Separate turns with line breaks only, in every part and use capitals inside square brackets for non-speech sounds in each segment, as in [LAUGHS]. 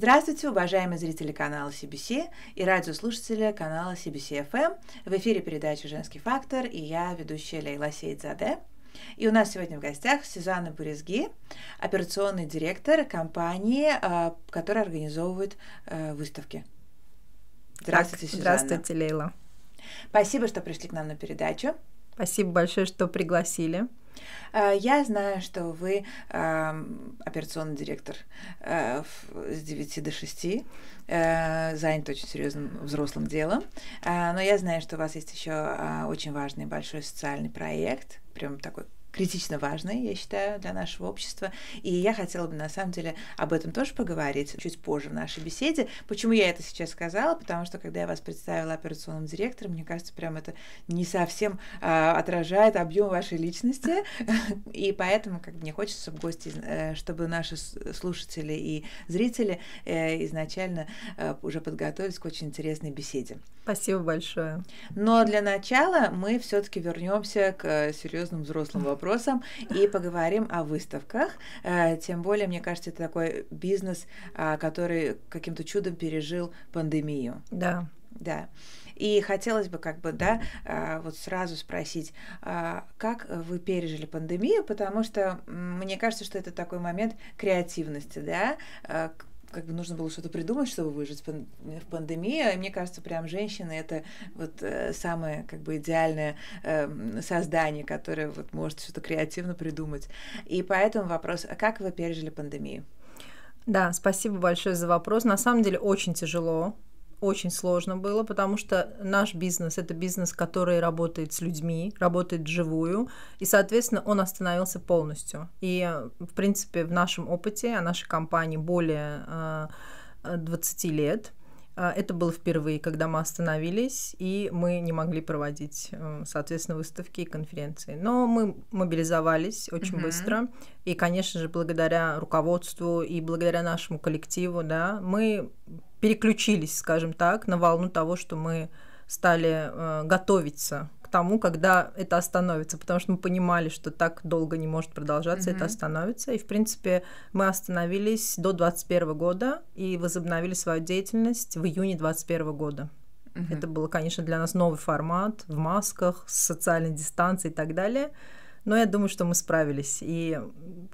Здравствуйте, уважаемые зрители канала CBC и радиослушатели канала CBC FM. Эм. В эфире передача «Женский фактор» и я, ведущая Лейла Сейдзаде. И у нас сегодня в гостях Сюзанна Бурезги, операционный директор компании, э, которая организовывает э, выставки.
Здравствуйте, так, Сюзанна. Здравствуйте,
Лейла. Спасибо, что пришли
к нам на передачу. Спасибо большое, что пригласили.
Э, я знаю, что вы э, операционный директор э, с 9 до 6, э, занят очень серьезным взрослым делом, э, но я знаю, что у вас есть еще э, очень важный большой социальный проект, прям такой критично важной, я считаю, для нашего общества. И я хотела бы, на самом деле, об этом тоже поговорить чуть позже в нашей беседе. Почему я это сейчас сказала? Потому что, когда я вас представила операционным директором, мне кажется, прям это не совсем э, отражает объем вашей личности. И поэтому, как мне хочется, чтобы гости, э, чтобы наши слушатели и зрители э, изначально э, уже подготовились к очень интересной беседе. Спасибо большое. Но для начала мы все-таки вернемся к э, серьезным взрослым вопросам и поговорим о выставках. Э, тем более, мне кажется, это такой бизнес, а, который каким-то чудом пережил пандемию. Да. Да. И хотелось бы как бы, да, э, вот сразу спросить, а, как вы пережили пандемию, потому что мне кажется, что это такой момент креативности, да, как бы нужно было что-то придумать, чтобы выжить в пандемии. И а мне кажется, прям женщины — это вот э, самое как бы идеальное эм, создание, которое вот может что-то креативно придумать. И поэтому вопрос, а как вы пережили пандемию?
Да, спасибо большое за вопрос. На самом деле очень тяжело очень сложно было, потому что наш бизнес – это бизнес, который работает с людьми, работает живую, и, соответственно, он остановился полностью. И, в принципе, в нашем опыте, а нашей компании более 20 э, лет, э, это было впервые, когда мы остановились, и мы не могли проводить, э, соответственно, выставки и конференции. Но мы мобилизовались очень mm-hmm. быстро, и, конечно же, благодаря руководству и благодаря нашему коллективу, да, мы переключились, скажем так, на волну того, что мы стали э, готовиться к тому, когда это остановится, потому что мы понимали, что так долго не может продолжаться, mm-hmm. это остановится. И, в принципе, мы остановились до 2021 года и возобновили свою деятельность в июне 2021 года. Mm-hmm. Это был, конечно, для нас новый формат в масках, с социальной дистанцией и так далее. Но я думаю, что мы справились. И,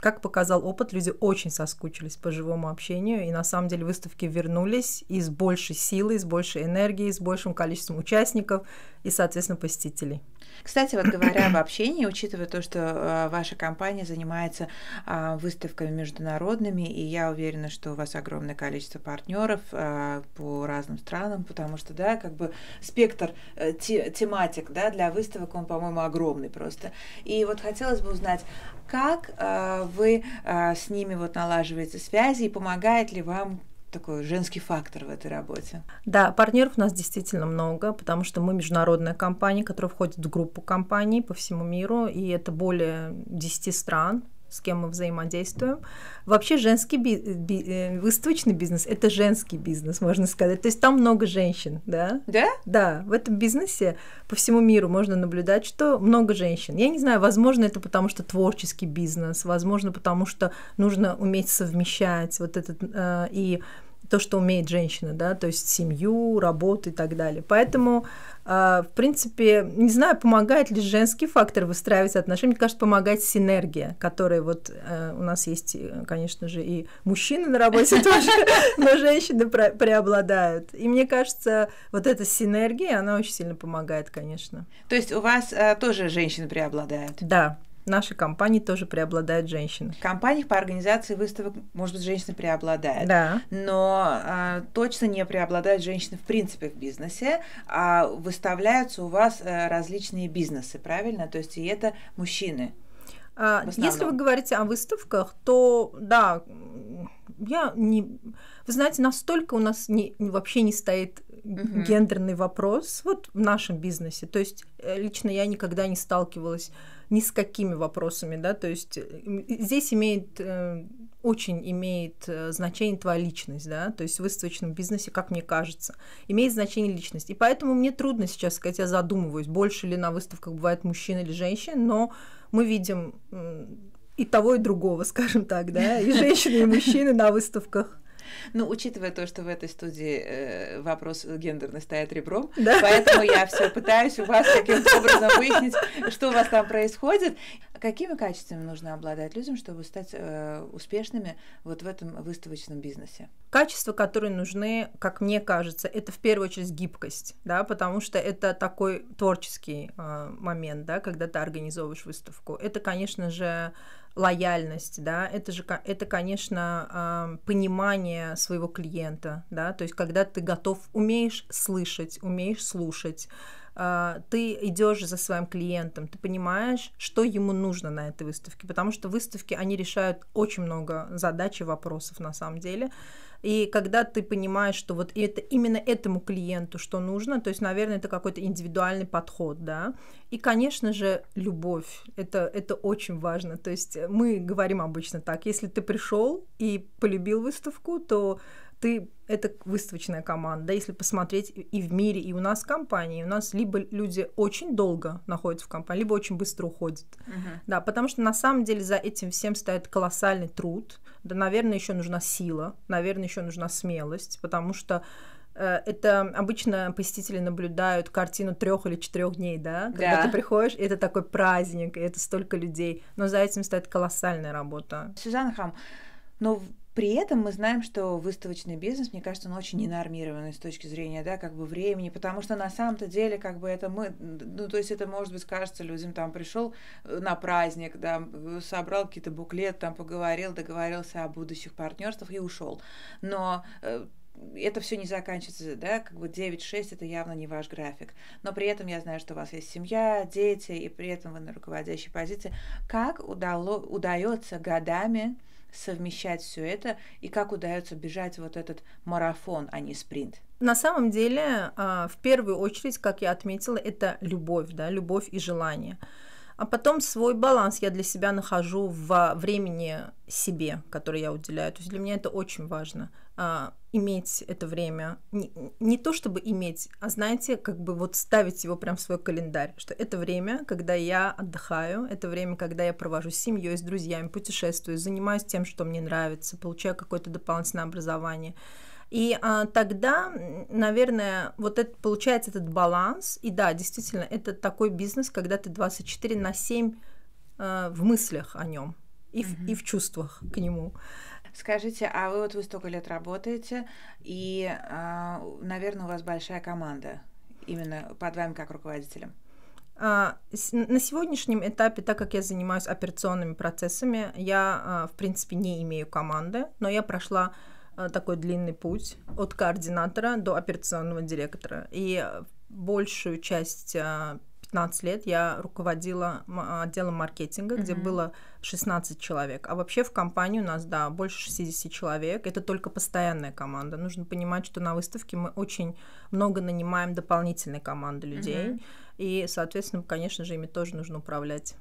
как показал опыт, люди очень соскучились по живому общению. И на самом деле выставки вернулись и с большей силой, с большей энергией, с большим количеством участников и, соответственно, посетителей. Кстати, вот говоря об общении, учитывая то, что э,
ваша компания занимается а, выставками международными, и я уверена, что у вас огромное количество партнеров э, по разным странам, потому что, да, как бы спектр э, тематик да, для выставок, он, по-моему, огромный просто. И вот вот хотелось бы узнать, как э, вы э, с ними вот налаживаете связи и помогает ли вам такой женский фактор в этой работе?
Да, партнеров у нас действительно много, потому что мы международная компания, которая входит в группу компаний по всему миру, и это более 10 стран, с кем мы взаимодействуем. Вообще женский би- би- э, выставочный бизнес – это женский бизнес, можно сказать. То есть там много женщин, да? Да? Да, в этом бизнесе по всему миру можно наблюдать, что много женщин. Я не знаю, возможно, это потому что творческий бизнес, возможно, потому что нужно уметь совмещать вот этот э, и то, что умеет женщина, да, то есть семью, работу и так далее. Поэтому а, в принципе, не знаю, помогает ли женский фактор выстраивать отношения. Мне кажется, помогает синергия, которая вот э, у нас есть, э, конечно же, и мужчины на работе тоже, [LAUGHS] но женщины преобладают. И мне кажется, вот эта синергия, она очень сильно помогает, конечно.
То есть у вас э, тоже женщины преобладают? Да, в нашей компании тоже преобладают женщины. В компаниях по организации выставок, может быть, женщины преобладают. Да. Но а, точно не преобладают женщины в принципе в бизнесе, а выставляются у вас а, различные бизнесы, правильно? То есть и это мужчины.
А, если вы говорите о выставках, то да, я не, вы знаете, настолько у нас не, вообще не стоит угу. гендерный вопрос вот в нашем бизнесе. То есть э, лично я никогда не сталкивалась ни с какими вопросами, да, то есть здесь имеет, э, очень имеет э, значение твоя личность, да, то есть в выставочном бизнесе, как мне кажется, имеет значение личность. И поэтому мне трудно сейчас сказать, я задумываюсь, больше ли на выставках бывает мужчин или женщин, но мы видим и того, и другого, [LAUGHS] скажем так, да, и [LAUGHS] женщины, и мужчины на выставках.
Ну, учитывая то, что в этой студии э, вопрос гендерный стоит ребром, да. поэтому я все пытаюсь у вас каким-то образом выяснить, что у вас там происходит. Какими качествами нужно обладать людям, чтобы стать э, успешными вот в этом выставочном бизнесе?
Качества, которые нужны, как мне кажется, это в первую очередь гибкость, да, потому что это такой творческий э, момент, да, когда ты организовываешь выставку. Это, конечно же, лояльность, да, это же, это, конечно, понимание своего клиента, да, то есть когда ты готов, умеешь слышать, умеешь слушать, а, ты идешь за своим клиентом, ты понимаешь, что ему нужно на этой выставке, потому что выставки, они решают очень много задач и вопросов на самом деле, и когда ты понимаешь, что вот это именно этому клиенту что нужно, то есть, наверное, это какой-то индивидуальный подход, да. И, конечно же, любовь. Это, это очень важно. То есть мы говорим обычно так, если ты пришел и полюбил выставку, то ты это выставочная команда. Если посмотреть и в мире, и у нас в компании, у нас либо люди очень долго находятся в компании, либо очень быстро уходят. Uh-huh. Да, потому что на самом деле за этим всем стоит колоссальный труд. Да, наверное, еще нужна сила, наверное, еще нужна смелость, потому что э, это обычно посетители наблюдают картину трех или четырех дней, да? Когда да. ты приходишь, это такой праздник, и это столько людей. Но за этим стоит колоссальная работа. Сюзанна Храм, но ну, при этом мы знаем, что
выставочный бизнес, мне кажется, он очень ненормированный с точки зрения, да, как бы времени, потому что на самом-то деле, как бы это мы, ну, то есть это, может быть, кажется людям, там, пришел э, на праздник, да, собрал какие-то буклеты, там, поговорил, договорился о будущих партнерствах и ушел. Но э, это все не заканчивается, да, как бы 9-6 это явно не ваш график. Но при этом я знаю, что у вас есть семья, дети, и при этом вы на руководящей позиции. Как удало, удается годами совмещать все это и как удается бежать
вот этот марафон, а не спринт? На самом деле, а, в первую очередь, как я отметила, это любовь, да, любовь и желание а потом свой баланс я для себя нахожу во времени себе, которое я уделяю. То есть для меня это очень важно а, иметь это время. Не, не то чтобы иметь, а знаете, как бы вот ставить его прям в свой календарь, что это время, когда я отдыхаю, это время, когда я провожу с семьей, с друзьями, путешествую, занимаюсь тем, что мне нравится, получаю какое-то дополнительное образование. И а, тогда, наверное, вот это получается этот баланс. И да, действительно, это такой бизнес, когда ты 24 на 7 а, в мыслях о нем и, угу. в, и в чувствах к нему.
Скажите, а вы вот вы столько лет работаете, и, а, наверное, у вас большая команда именно под
вами как руководителем? А, на сегодняшнем этапе, так как я занимаюсь операционными процессами, я, а, в принципе, не имею команды, но я прошла Э, такой длинный путь от координатора до операционного директора. И большую часть 15 э, лет я руководила отделом маркетинга, mm-hmm. где было 16 человек. А вообще в компании у нас, да, больше 60 человек. Это только постоянная команда. Нужно понимать, что на выставке мы очень много нанимаем дополнительной команды людей. Mm-hmm. И, соответственно, конечно же, ими тоже нужно управлять.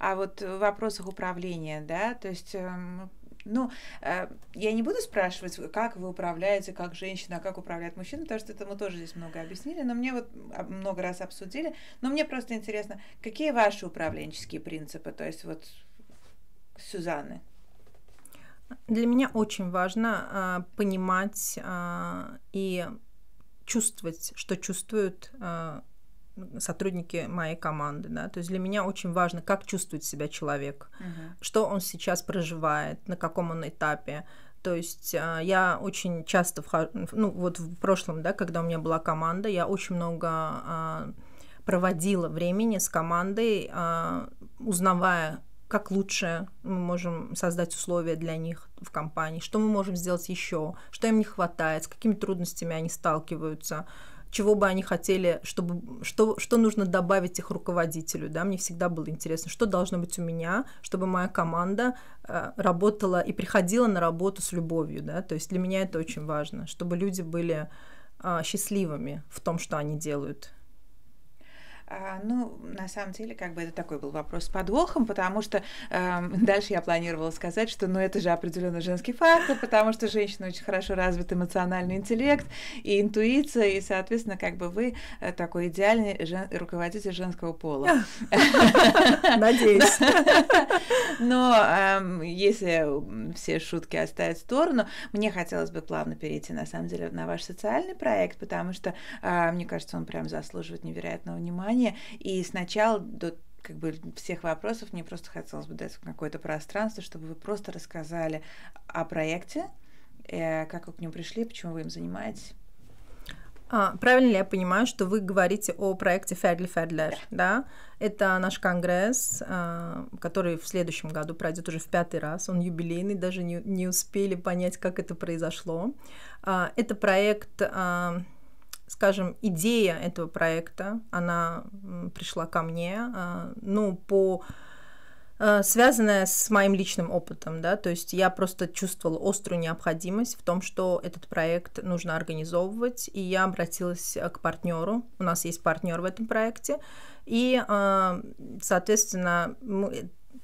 А вот в вопросах управления, да, то есть эм, ну, э, я не буду спрашивать, как вы управляете, как женщина, а как управляет мужчина, потому что это мы тоже здесь много объяснили, но мне вот а, много раз обсудили. Но мне просто интересно, какие ваши управленческие принципы, то есть вот Сюзанны?
Для меня очень важно а, понимать а, и чувствовать, что чувствуют а, сотрудники моей команды, да, то есть для меня очень важно, как чувствует себя человек, uh-huh. что он сейчас проживает, на каком он этапе, то есть а, я очень часто, вхожу, ну вот в прошлом, да, когда у меня была команда, я очень много а, проводила времени с командой, а, узнавая, как лучше мы можем создать условия для них в компании, что мы можем сделать еще, что им не хватает, с какими трудностями они сталкиваются, чего бы они хотели, чтобы, что, что нужно добавить их руководителю, да, мне всегда было интересно, что должно быть у меня, чтобы моя команда э, работала и приходила на работу с любовью, да, то есть для меня это очень важно, чтобы люди были э, счастливыми в том, что они делают, а, ну, на самом деле, как бы это такой был вопрос с подвохом, потому что
э, [LAUGHS] дальше я планировала сказать, что ну это же определенно женский фактор, потому что женщина очень хорошо развит эмоциональный интеллект и интуиция, и, соответственно, как бы вы э, такой идеальный жен... руководитель женского пола. [LAUGHS] Надеюсь. [LAUGHS] Но эм, если все шутки оставить в сторону, мне хотелось бы плавно перейти, на самом деле, на ваш социальный проект, потому что, а, мне кажется, он прям заслуживает невероятного внимания внимание. И сначала до как бы всех вопросов мне просто хотелось бы дать какое-то пространство, чтобы вы просто рассказали о проекте, э, как
вы к нему пришли, почему вы им занимаетесь. А, правильно ли я понимаю, что вы говорите о проекте Ферли Фердлер, да. да? Это наш конгресс, а, который в следующем году пройдет уже в пятый раз, он юбилейный, даже не, не успели понять, как это произошло. А, это проект а, скажем, идея этого проекта, она пришла ко мне, а, ну, по а, связанная с моим личным опытом, да, то есть я просто чувствовала острую необходимость в том, что этот проект нужно организовывать, и я обратилась э, к партнеру, у нас есть партнер в этом проекте, и, а, соответственно,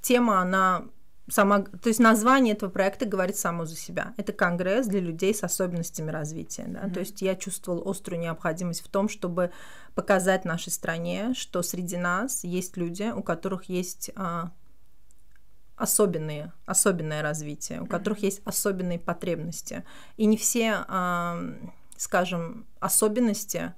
тема, она сама, то есть название этого проекта говорит само за себя. Это конгресс для людей с особенностями развития. Да? Mm-hmm. То есть я чувствовал острую необходимость в том, чтобы показать нашей стране, что среди нас есть люди, у которых есть а, особенные, особенное развитие, у mm-hmm. которых есть особенные потребности. И не все, а, скажем, особенности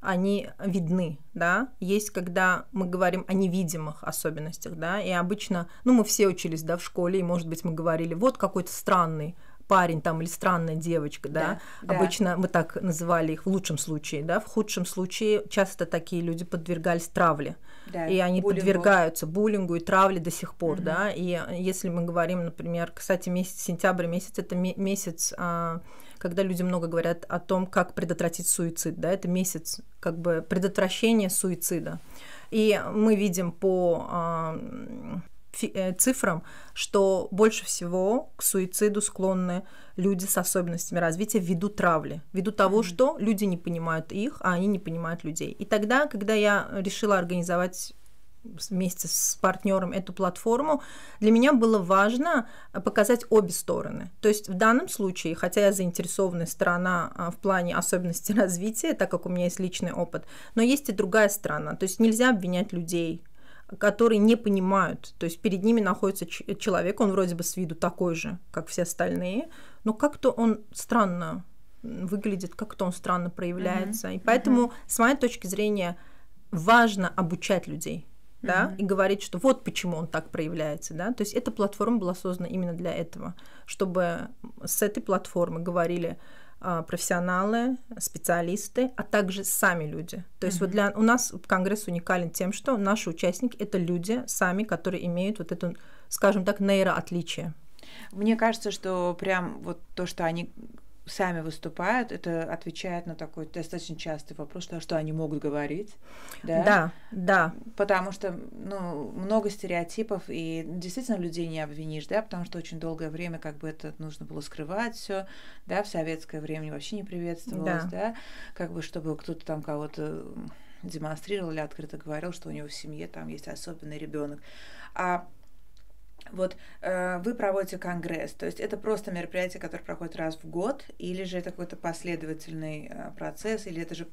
они видны, да, есть, когда мы говорим о невидимых особенностях, да, и обычно, ну, мы все учились, да, в школе, и, может быть, мы говорили, вот какой-то странный парень там или странная девочка, да, да обычно да. мы так называли их в лучшем случае, да, в худшем случае часто такие люди подвергались травле, да, и они буллингу. подвергаются буллингу и травле до сих пор, угу. да. И если мы говорим, например, кстати, месяц сентябрь месяц это месяц, а, когда люди много говорят о том, как предотвратить суицид, да, это месяц как бы предотвращения суицида. И мы видим по а, э, цифрам, что больше всего к суициду склонны люди с особенностями развития ввиду травли, ввиду того, что люди не понимают их, а они не понимают людей. И тогда, когда я решила организовать вместе с партнером эту платформу, для меня было важно э, показать обе стороны. То есть в данном случае, хотя я заинтересованная сторона а, в плане особенностей [LAUGHS] развития, так как у меня есть личный опыт, но есть и другая сторона. То есть нельзя обвинять людей которые не понимают. То есть перед ними находится человек, он вроде бы с виду такой же, как все остальные, но как-то он странно выглядит, как-то он странно проявляется. Uh-huh. И поэтому, uh-huh. с моей точки зрения, важно обучать людей. Да, uh-huh. и говорить, что вот почему он так проявляется, да, то есть эта платформа была создана именно для этого, чтобы с этой платформы говорили, а, профессионалы, специалисты, а также сами люди. То есть mm-hmm. вот для у нас Конгресс уникален тем, что наши участники это люди сами, которые имеют вот это, скажем так, нейроотличие. Мне кажется, что прям вот то, что они
сами выступают, это отвечает на такой достаточно частый вопрос, что, а что они могут говорить. Да? да, да. Потому что ну, много стереотипов, и действительно людей не обвинишь, да, потому что очень долгое время как бы это нужно было скрывать все, да, в советское время вообще не приветствовалось, да, да как бы чтобы кто-то там кого-то демонстрировал или открыто говорил, что у него в семье там есть особенный ребенок. А вот э, вы проводите конгресс, то есть это просто мероприятие, которое проходит раз в год, или же это какой-то последовательный э, процесс, или это же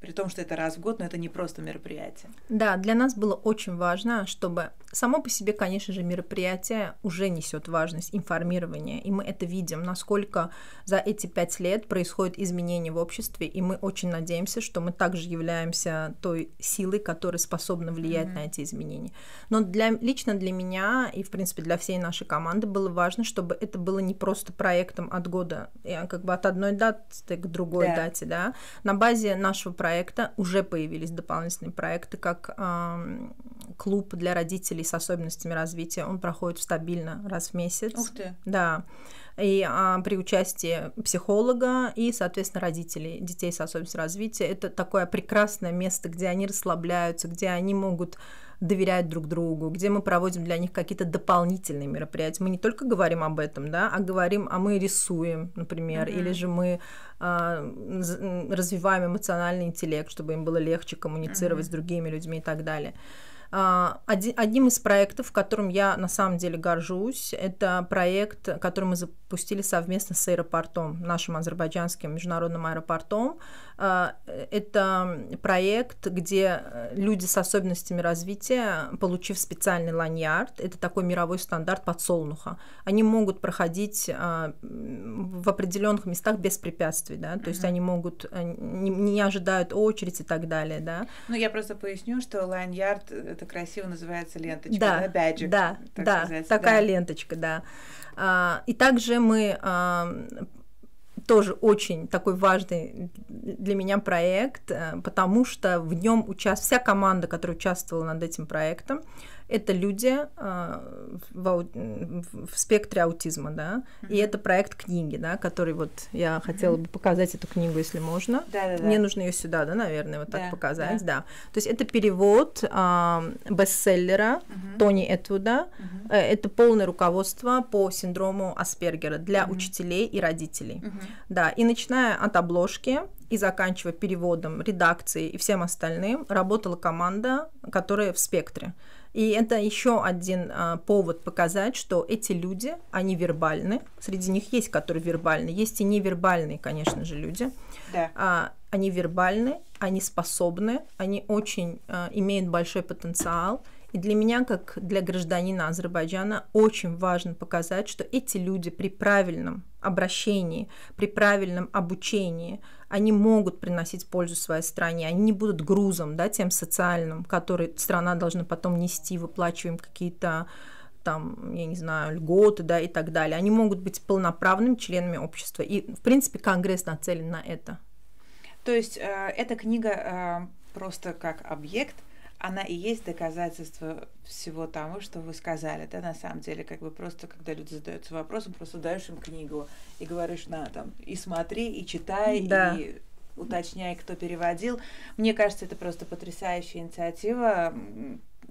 при том, что это раз в год, но это не просто мероприятие.
Да, для нас было очень важно, чтобы само по себе, конечно же, мероприятие уже несет важность информирования, и мы это видим, насколько за эти пять лет происходят изменения в обществе, и мы очень надеемся, что мы также являемся той силой, которая способна влиять mm-hmm. на эти изменения. Но для, лично для меня и, в принципе, для всей нашей команды было важно, чтобы это было не просто проектом от года, а, как бы от одной даты к другой yeah. дате, да, на базе нашего проекта проекта уже появились дополнительные проекты, как э, клуб для родителей с особенностями развития. Он проходит стабильно раз в месяц. Ух ты. Да. И а, при участии психолога и, соответственно, родителей детей с особенностями развития. Это такое прекрасное место, где они расслабляются, где они могут доверяют друг другу, где мы проводим для них какие-то дополнительные мероприятия. Мы не только говорим об этом, да, а говорим, а мы рисуем, например, mm-hmm. или же мы э, развиваем эмоциональный интеллект, чтобы им было легче коммуницировать mm-hmm. с другими людьми и так далее. А, одним из проектов, которым я на самом деле горжусь, это проект, который мы запустили совместно с аэропортом, нашим азербайджанским международным аэропортом. А, э, это проект, где э, люди с особенностями развития, получив специальный ланьярд, это такой мировой стандарт подсолнуха, они могут проходить а, в определенных местах без препятствий, да, то угу. есть они могут, э, не, не ожидают очередь и так далее, да. Ну,
я просто поясню, что ланьярд, это красиво называется ленточка, да, да,
бэджик, да, так да, такая да. ленточка, да. А, и также мы тоже очень такой важный для меня проект, э, потому что в нем участвовала вся команда, которая участвовала над этим проектом это люди э, в, ау... в спектре аутизма, да, mm-hmm. и это проект книги, да, который вот я хотела mm-hmm. бы показать эту книгу, если можно. Да-да-да. Мне нужно ее сюда, да, наверное, вот так да, показать, да. да. То есть это перевод э, бестселлера mm-hmm. Тони Этвуда. Mm-hmm. Это полное руководство по синдрому Аспергера для mm-hmm. учителей и родителей, mm-hmm. да, и начиная от обложки и заканчивая переводом, редакцией и всем остальным, работала команда, которая в спектре. И это еще один а, повод показать, что эти люди, они вербальны. Среди них есть, которые вербальны, есть и невербальные, конечно же, люди. Да. А, они вербальны, они способны, они очень а, имеют большой потенциал. И для меня, как для гражданина Азербайджана, очень важно показать, что эти люди при правильном обращении, при правильном обучении, они могут приносить пользу своей стране, они не будут грузом, да, тем социальным, который страна должна потом нести, выплачиваем какие-то там, я не знаю, льготы, да, и так далее. Они могут быть полноправными членами общества. И, в принципе, Конгресс нацелен на это.
То есть э, эта книга э, просто как объект она и есть доказательство всего того, что вы сказали, да, на самом деле, как бы просто, когда люди задаются вопросом, просто даешь им книгу и говоришь, на, там, и смотри, и читай, да. и уточняй, кто переводил. Мне кажется, это просто потрясающая инициатива,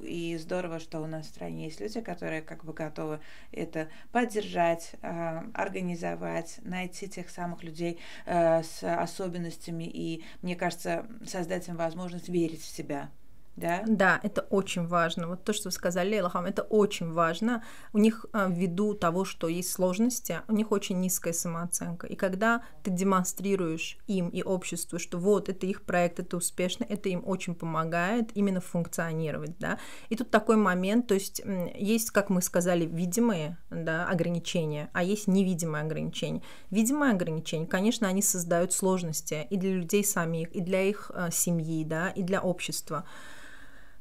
и здорово, что у нас в стране есть люди, которые как бы готовы это поддержать, э, организовать, найти тех самых людей
э, с особенностями и, мне кажется, создать им возможность верить в себя да? Да, это очень важно. Вот то, что вы сказали, Лахам, это очень важно. У них а, ввиду того, что есть сложности, у них очень низкая самооценка. И когда ты демонстрируешь им и обществу, что вот это их проект, это успешно, это им очень помогает именно функционировать, да. И тут такой момент, то есть есть, как мы сказали, видимые да, ограничения, а есть невидимые ограничения. Видимые ограничения, конечно, они создают сложности и для людей самих, и для их а, семьи, да, и для общества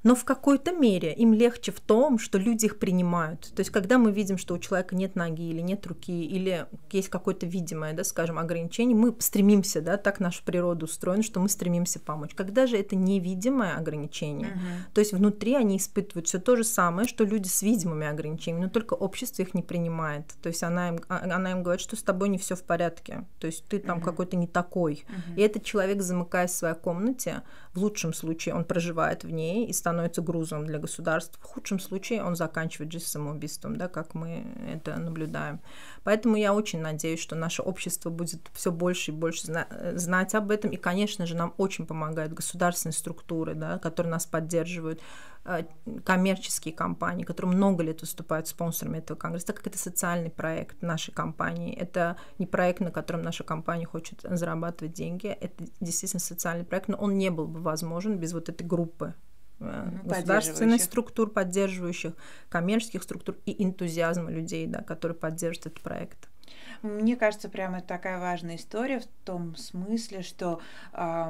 но в какой-то мере им легче в том, что люди их принимают. То есть, когда мы видим, что у человека нет ноги или нет руки, или есть какое-то видимое, да, скажем, ограничение, мы стремимся, да, так наша природа устроена, что мы стремимся помочь. Когда же это невидимое ограничение, uh-huh. то есть внутри они испытывают все то же самое, что люди с видимыми ограничениями, но только общество их не принимает. То есть она им, а, она им говорит, что с тобой не все в порядке, то есть ты там uh-huh. какой-то не такой. Uh-huh. И этот человек, замыкаясь в своей комнате, в лучшем случае он проживает в ней и становится становится грузом для государств. В худшем случае он заканчивает жизнь самоубийством, да, как мы это наблюдаем. Поэтому я очень надеюсь, что наше общество будет все больше и больше знать об этом. И, конечно же, нам очень помогают государственные структуры, да, которые нас поддерживают э, коммерческие компании, которые много лет выступают спонсорами этого конгресса, так как это социальный проект нашей компании. Это не проект, на котором наша компания хочет зарабатывать деньги. Это действительно социальный проект, но он не был бы возможен без вот этой группы Э, ну, государственных структур, поддерживающих коммерческих структур и энтузиазма людей, да, которые поддержат этот проект.
Мне кажется, прямо такая важная история в том смысле, что э,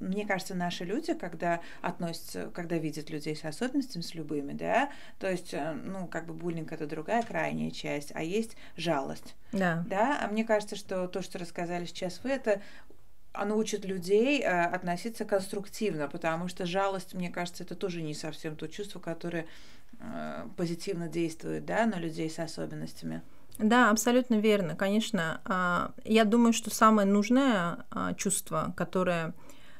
мне кажется, наши люди, когда относятся, когда видят людей с особенностями, с любыми, да, то есть, э, ну, как бы буллинг это другая крайняя часть, а есть жалость. Да. Да, а мне кажется, что то, что рассказали сейчас вы, это оно а, учит людей э, относиться конструктивно, потому что жалость, мне кажется, это тоже не совсем то чувство, которое э, позитивно действует да, на людей с особенностями.
Да, абсолютно верно, конечно. А, я думаю, что самое нужное а, чувство, которое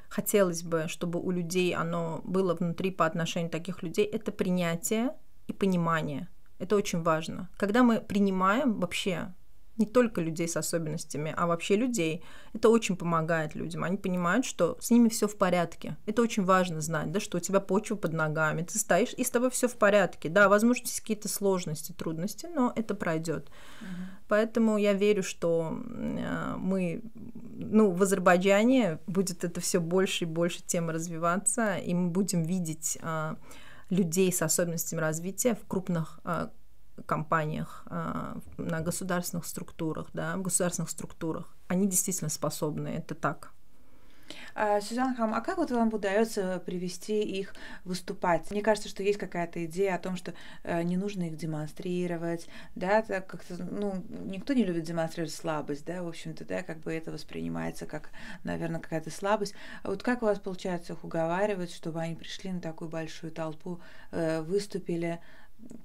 хотелось бы, чтобы у людей оно было внутри по отношению таких людей, это принятие и понимание. Это очень важно. Когда мы принимаем вообще не только людей с особенностями, а вообще людей. Это очень помогает людям. Они понимают, что с ними все в порядке. Это очень важно знать, да, что у тебя почва под ногами, ты стоишь, и с тобой все в порядке. Да, возможно, есть какие-то сложности, трудности, но это пройдет. Угу. Поэтому я верю, что э, мы, ну, в Азербайджане будет это все больше и больше тема развиваться, и мы будем видеть а, людей с особенностями развития в крупных а, компаниях, а, на государственных структурах, да, в государственных структурах, они действительно способны, это так.
А, Сюзанна Хам, а как вот вам удается привести их выступать? Мне кажется, что есть какая-то идея о том, что э, не нужно их демонстрировать, да, так как-то, ну, никто не любит демонстрировать слабость, да, в общем-то, да, как бы это воспринимается как, наверное, какая-то слабость. А вот как у вас получается их уговаривать, чтобы они пришли на такую большую толпу, э, выступили,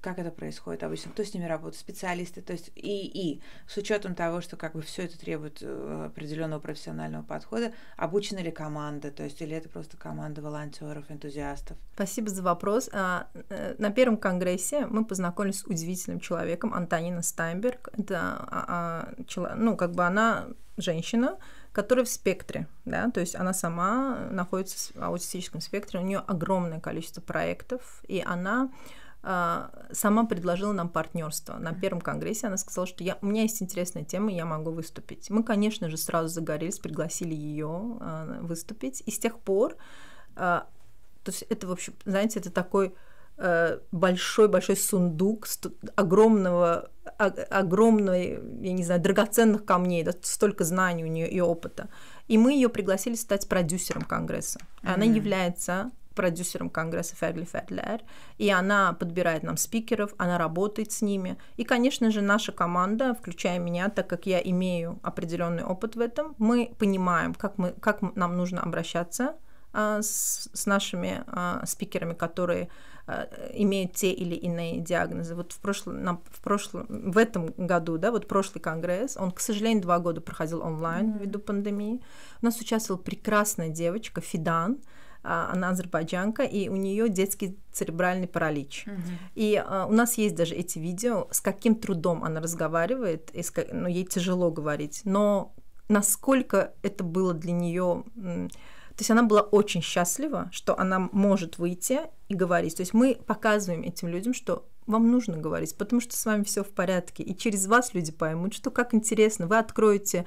как это происходит обычно, кто с ними работает, специалисты, то есть и, и с учетом того, что как бы все это требует э, определенного профессионального подхода, обучена ли команда, то есть или это просто команда
волонтеров,
энтузиастов?
Спасибо за вопрос. А, э, на первом конгрессе мы познакомились с удивительным человеком Антонина Стайнберг. Это, а, а, ну, как бы она женщина, которая в спектре, да, то есть она сама находится в аутистическом спектре, у нее огромное количество проектов, и она а, сама предложила нам партнерство. На первом конгрессе она сказала, что я, у меня есть интересная тема, я могу выступить. Мы, конечно же, сразу загорелись, пригласили ее а, выступить. И с тех пор, а, то есть это, в общем, знаете, это такой большой-большой э, сундук огромного, огромной, я не знаю, драгоценных камней, да, столько знаний у нее и опыта. И мы ее пригласили стать продюсером Конгресса. Mm-hmm. Она является продюсером Конгресса Ферли Фердлер, и она подбирает нам спикеров, она работает с ними. И, конечно же, наша команда, включая меня, так как я имею определенный опыт в этом, мы понимаем, как, мы, как нам нужно обращаться а, с, с нашими а, спикерами, которые а, имеют те или иные диагнозы. Вот в прошлом, нам, в прошлом, в этом году, да, вот прошлый конгресс, он, к сожалению, два года проходил онлайн mm-hmm. ввиду пандемии. У нас участвовала прекрасная девочка Фидан, а, она азербайджанка, и у нее детский церебральный паралич. Угу. И а, у нас есть даже эти видео, с каким трудом она разговаривает, и с, ну, ей тяжело говорить, но насколько это было для нее... То есть она была очень счастлива, что она может выйти и говорить. То есть мы показываем этим людям, что вам нужно говорить, потому что с вами все в порядке. И через вас люди поймут, что как интересно, вы откроете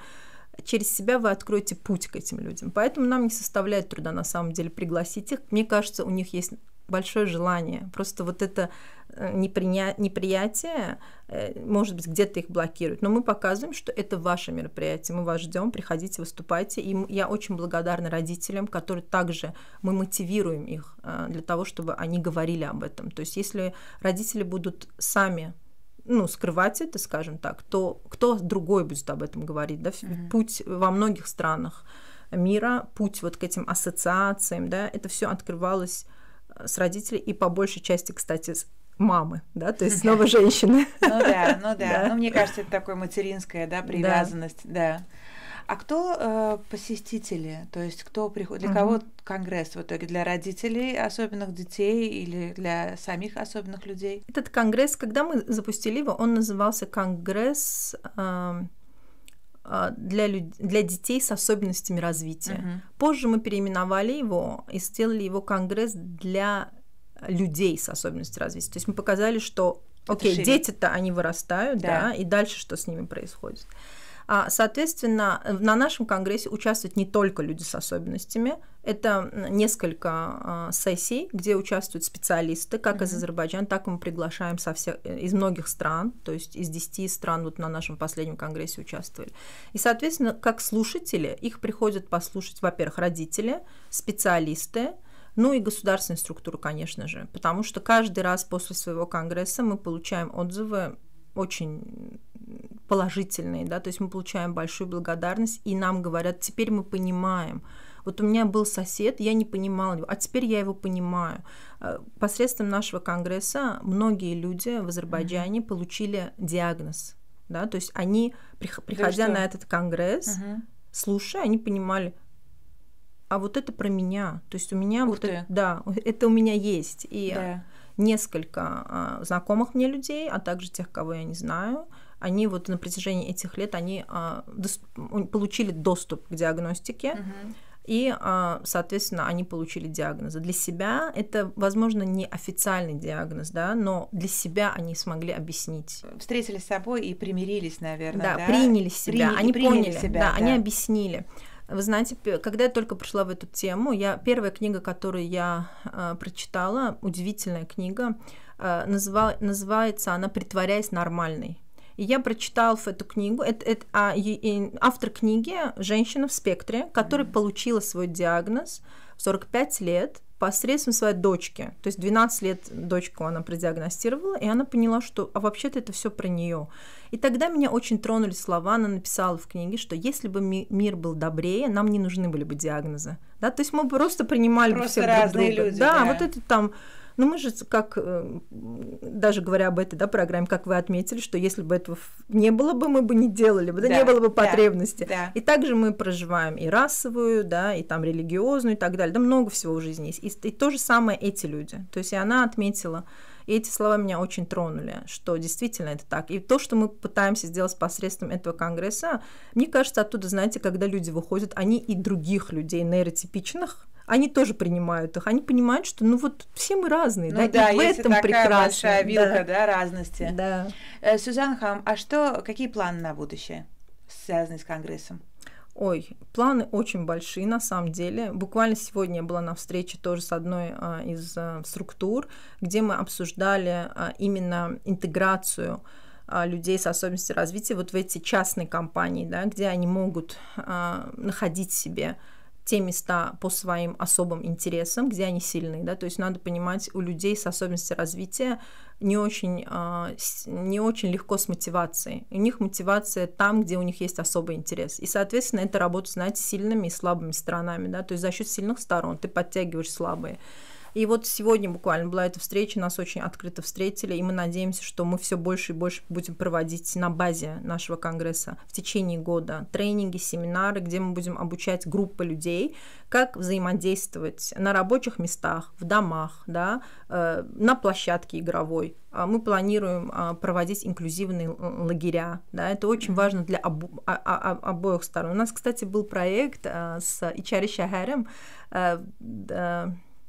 через себя вы откроете путь к этим людям. Поэтому нам не составляет труда на самом деле пригласить их. Мне кажется, у них есть большое желание. Просто вот это э, неприня... неприятие, э, может быть, где-то их блокирует. Но мы показываем, что это ваше мероприятие. Мы вас ждем, приходите, выступайте. И я очень благодарна родителям, которые также мы мотивируем их э, для того, чтобы они говорили об этом. То есть, если родители будут сами ну, скрывать это, скажем так, то кто другой будет об этом говорить, да, mm-hmm. путь во многих странах мира, путь вот к этим ассоциациям, да, это все открывалось э, с родителей и по большей части, кстати, с мамы, да, то есть снова [LAUGHS] женщины. Ну да, ну [LAUGHS] да, ну мне кажется,
это такое материнская, да, привязанность, да. А кто э, посетители? То есть кто приходит? Для угу. кого конгресс в итоге? Для родителей
особенных детей или для самих особенных людей? Этот конгресс, когда мы запустили его, он назывался конгресс эм, э, для, люд... для детей с особенностями развития. Угу. Позже мы переименовали его и сделали его конгресс для людей с особенностями развития. То есть мы показали, что Окей, okay, дети-то они вырастают, да. да, и дальше что с ними происходит. А, соответственно, на нашем конгрессе участвуют не только люди с особенностями, это несколько а, сессий, где участвуют специалисты, как mm-hmm. из Азербайджана, так и мы приглашаем со всех, э, из многих стран, то есть из 10 стран вот на нашем последнем конгрессе участвовали. И, соответственно, как слушатели, их приходят послушать, во-первых, родители, специалисты, ну и государственные структуры, конечно же, потому что каждый раз после своего конгресса мы получаем отзывы очень положительные, да, то есть мы получаем большую благодарность, и нам говорят, теперь мы понимаем. Вот у меня был сосед, я не понимала его, а теперь я его понимаю. Э, посредством нашего конгресса многие люди в Азербайджане mm-hmm. получили диагноз, да, то есть они, приходя на этот конгресс, mm-hmm. слушая, они понимали, а вот это про меня, то есть у меня Ух вот ты. это, да, [LAUGHS] это у меня есть, и... Да несколько а, знакомых мне людей, а также тех, кого я не знаю, они вот на протяжении этих лет они а, получили доступ к диагностике. Uh-huh. И, а, соответственно, они получили диагнозы. Для себя это, возможно, не официальный диагноз, да, но для себя они смогли объяснить.
Встретились с собой и примирились, наверное. Да, да? приняли себя. Приня... Они приняли поняли, себя, да, да, они
объяснили. Вы знаете, когда я только пришла в эту тему, я первая книга, которую я э, прочитала, удивительная книга, э, назва, называется она «Притворяясь нормальной». И я прочитала эту книгу, это, это, а, и, и автор книги – женщина в спектре, которая mm-hmm. получила свой диагноз в 45 лет, посредством своей дочки. То есть 12 лет дочку она продиагностировала, и она поняла, что а вообще-то это все про нее. И тогда меня очень тронули слова, она написала в книге, что если бы ми- мир был добрее, нам не нужны были бы диагнозы. Да? То есть мы бы просто принимали просто бы всех разные друг друга. Люди, да, да, вот это там но ну, мы же, как э, даже говоря об этой да, программе, как вы отметили, что если бы этого не было бы, мы бы не делали бы, да, да не было бы потребности. Да, да. И также мы проживаем и расовую, да, и там религиозную и так далее. Да много всего в жизни есть. И, и то же самое эти люди. То есть и она отметила, и эти слова меня очень тронули, что действительно это так. И то, что мы пытаемся сделать посредством этого конгресса, мне кажется, оттуда, знаете, когда люди выходят, они и других людей нейротипичных, они тоже принимают их. Они понимают, что ну вот все мы разные, ну, да, да, и в этом такая прекрасно. большая вилка, да, да
разности.
Да. Э, Сюзан Хам, а что, какие планы на будущее, связанные с Конгрессом? Ой, планы очень большие на самом деле. Буквально сегодня я была на встрече тоже с одной а, из а, структур, где мы обсуждали а, именно интеграцию а, людей с особенностями развития вот в эти частные компании, да, где они могут а, находить себе те места по своим особым интересам, где они сильные, да, то есть надо понимать у людей с особенностью развития не очень, а, не очень легко с мотивацией. У них мотивация там, где у них есть особый интерес. И, соответственно, это работа, знаете, сильными и слабыми сторонами, да, то есть за счет сильных сторон ты подтягиваешь слабые. И вот сегодня буквально была эта встреча, нас очень открыто встретили, и мы надеемся, что мы все больше и больше будем проводить на базе нашего конгресса в течение года тренинги, семинары, где мы будем обучать группы людей, как взаимодействовать на рабочих местах, в домах, да, э, на площадке игровой, а мы планируем а, проводить инклюзивные лагеря. Да, это очень важно для обо- а, обоих сторон. У нас, кстати, был проект э, с Ичари Шахарем э,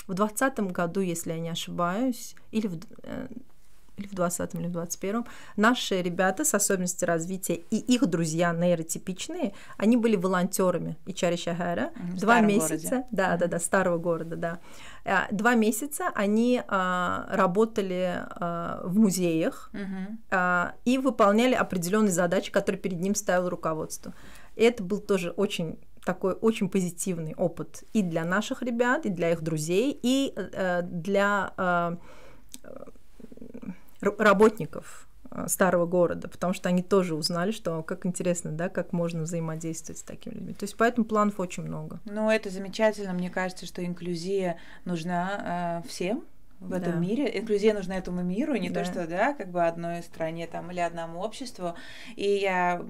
в двадцатом году, если я не ошибаюсь, или в, э, или в 20 или в 21 наши ребята с особенностями развития и их друзья нейротипичные, они были волонтерами Ичари Шахара. В два месяца, городе. да, да, да, старого города, да. Э, два месяца они а, работали а, в музеях mm-hmm. а, и выполняли определенные задачи, которые перед ним ставило руководство. И это был тоже очень такой очень позитивный опыт и для наших ребят, и для их друзей, и э, для э, работников э, старого города, потому что они тоже узнали, что как интересно, да, как можно взаимодействовать с такими людьми. То есть поэтому планов очень много. Ну, это замечательно. Мне кажется, что инклюзия
нужна э, всем, в да. этом мире. Инклюзия нужна этому миру, не да. то, что, да, как бы одной стране там или одному обществу. И я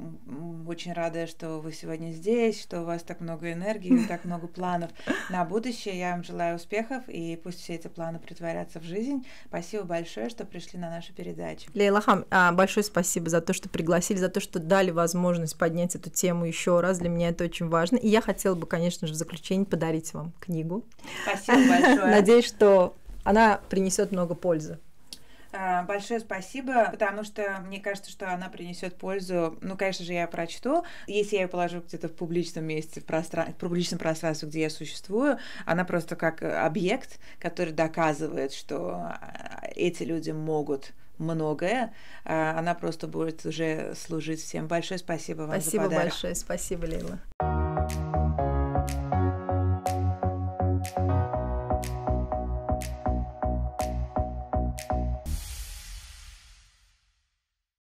очень рада, что вы сегодня здесь, что у вас так много энергии, [LAUGHS] так много планов на будущее. Я вам желаю успехов, и пусть все эти планы притворятся в жизнь. Спасибо большое, что пришли на нашу передачу. Лейлахам,
а, большое спасибо за то, что пригласили, за то, что дали возможность поднять эту тему еще раз. Для меня это очень важно. И я хотела бы, конечно же, в заключение подарить вам книгу. Спасибо большое. [LAUGHS] Надеюсь, что она принесет много пользы.
А, большое спасибо, потому что мне кажется, что она принесет пользу. Ну, конечно же, я прочту. Если я ее положу где-то в публичном месте, в, простран... в публичном пространстве, где я существую, она просто как э, объект, который доказывает, что э, эти люди могут многое. А она просто будет уже служить всем. Большое спасибо вам спасибо за подарок. Спасибо
большое. Спасибо, Лейла.